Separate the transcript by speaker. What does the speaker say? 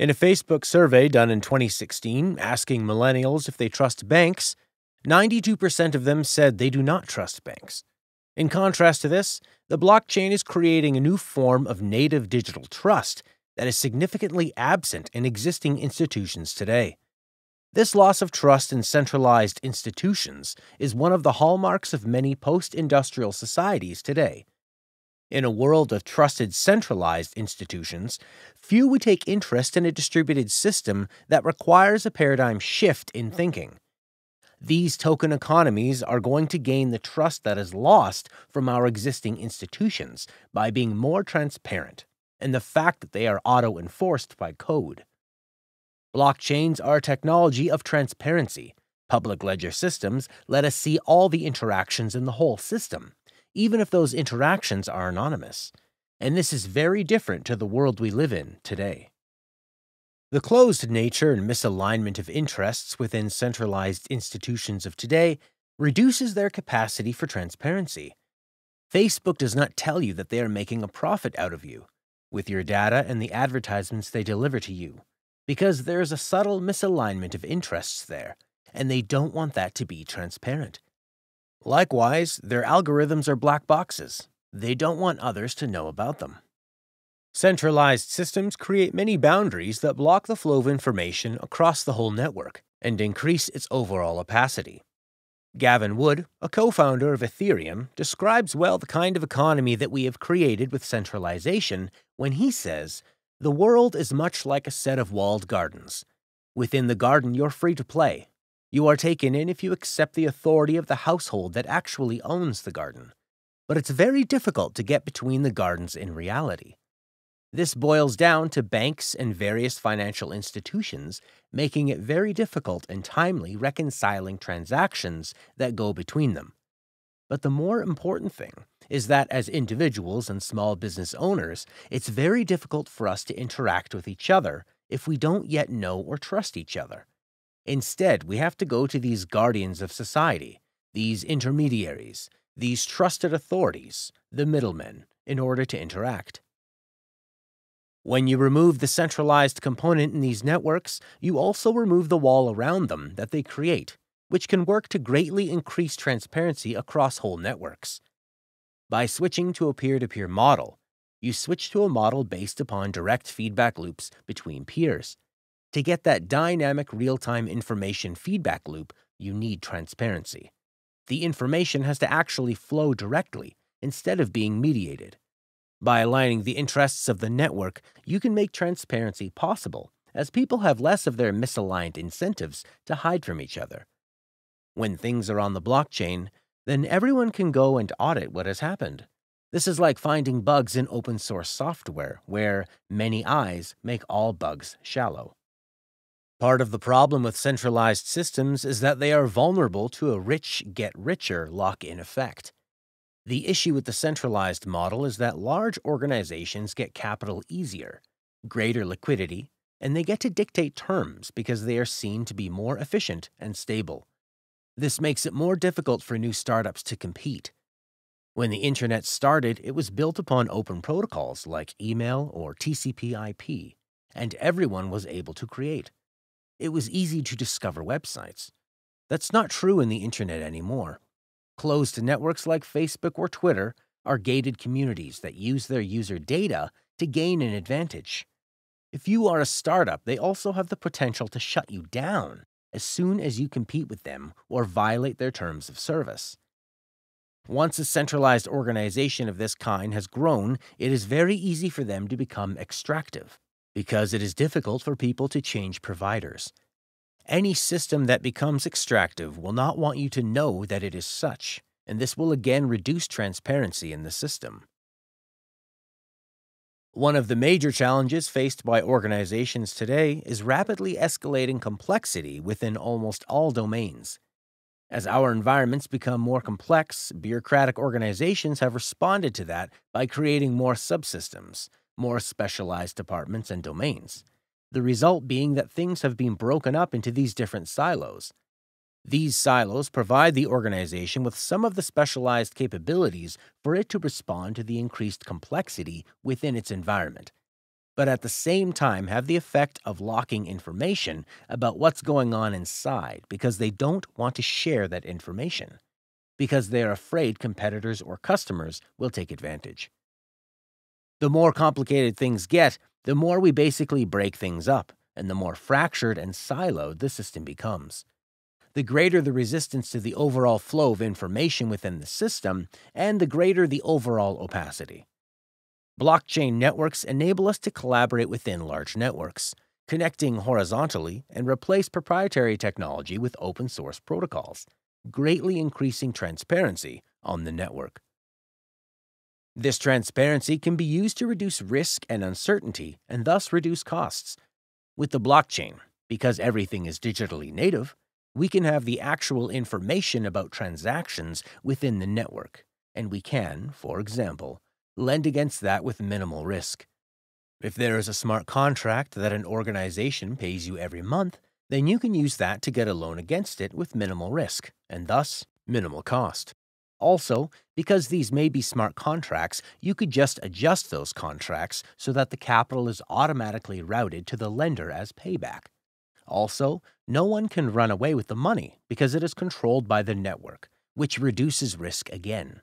Speaker 1: In a Facebook survey done in 2016 asking millennials if they trust banks, 92% of them said they do not trust banks. In contrast to this, the blockchain is creating a new form of native digital trust that is significantly absent in existing institutions today. This loss of trust in centralized institutions is one of the hallmarks of many post industrial societies today, in a world of trusted centralized institutions, few would take interest in a distributed system that requires a paradigm shift in thinking. These token economies are going to gain the trust that is lost from our existing institutions by being more transparent and the fact that they are auto enforced by code. Blockchains are a technology of transparency. Public ledger systems let us see all the interactions in the whole system even if those interactions are anonymous. And this is very different to the world we live in today. The closed nature and misalignment of interests within centralized institutions of today reduces their capacity for transparency. Facebook does not tell you that they are making a profit out of you, with your data and the advertisements they deliver to you, because there is a subtle misalignment of interests there, and they don't want that to be transparent. Likewise, their algorithms are black boxes. They don't want others to know about them. Centralized systems create many boundaries that block the flow of information across the whole network and increase its overall opacity. Gavin Wood, a co founder of Ethereum, describes well the kind of economy that we have created with centralization when he says, The world is much like a set of walled gardens. Within the garden, you're free to play, you are taken in if you accept the authority of the household that actually owns the garden. But it's very difficult to get between the gardens in reality. This boils down to banks and various financial institutions, making it very difficult and timely reconciling transactions that go between them. But the more important thing is that as individuals and small business owners, it's very difficult for us to interact with each other if we don't yet know or trust each other. Instead, we have to go to these guardians of society, these intermediaries, these trusted authorities, the middlemen, in order to interact. When you remove the centralized component in these networks, you also remove the wall around them that they create, which can work to greatly increase transparency across whole networks. By switching to a peer to peer model, you switch to a model based upon direct feedback loops between peers. To get that dynamic real time information feedback loop, you need transparency. The information has to actually flow directly instead of being mediated. By aligning the interests of the network, you can make transparency possible, as people have less of their misaligned incentives to hide from each other. When things are on the blockchain, then everyone can go and audit what has happened. This is like finding bugs in open source software, where many eyes make all bugs shallow. Part of the problem with centralized systems is that they are vulnerable to a rich get richer lock in effect. The issue with the centralized model is that large organizations get capital easier, greater liquidity, and they get to dictate terms because they are seen to be more efficient and stable. This makes it more difficult for new startups to compete. When the internet started, it was built upon open protocols like email or TCP/IP, and everyone was able to create it was easy to discover websites. That's not true in the internet anymore. Closed networks like Facebook or Twitter are gated communities that use their user data to gain an advantage. If you are a startup, they also have the potential to shut you down as soon as you compete with them or violate their terms of service. Once a centralized organization of this kind has grown, it is very easy for them to become extractive because it is difficult for people to change providers. Any system that becomes extractive will not want you to know that it is such, and this will again reduce transparency in the system. One of the major challenges faced by organizations today is rapidly escalating complexity within almost all domains. As our environments become more complex, bureaucratic organizations have responded to that by creating more subsystems, more specialized departments and domains, the result being that things have been broken up into these different silos. These silos provide the organization with some of the specialized capabilities for it to respond to the increased complexity within its environment, but at the same time have the effect of locking information about what's going on inside because they don't want to share that information, because they are afraid competitors or customers will take advantage. The more complicated things get, the more we basically break things up, and the more fractured and siloed the system becomes. The greater the resistance to the overall flow of information within the system, and the greater the overall opacity. Blockchain networks enable us to collaborate within large networks, connecting horizontally and replace proprietary technology with open source protocols, greatly increasing transparency on the network. This transparency can be used to reduce risk and uncertainty and thus reduce costs. With the blockchain, because everything is digitally native, we can have the actual information about transactions within the network, and we can, for example, lend against that with minimal risk. If there is a smart contract that an organization pays you every month, then you can use that to get a loan against it with minimal risk, and thus minimal cost. Also, because these may be smart contracts, you could just adjust those contracts so that the capital is automatically routed to the lender as payback. Also, no one can run away with the money because it is controlled by the network, which reduces risk again.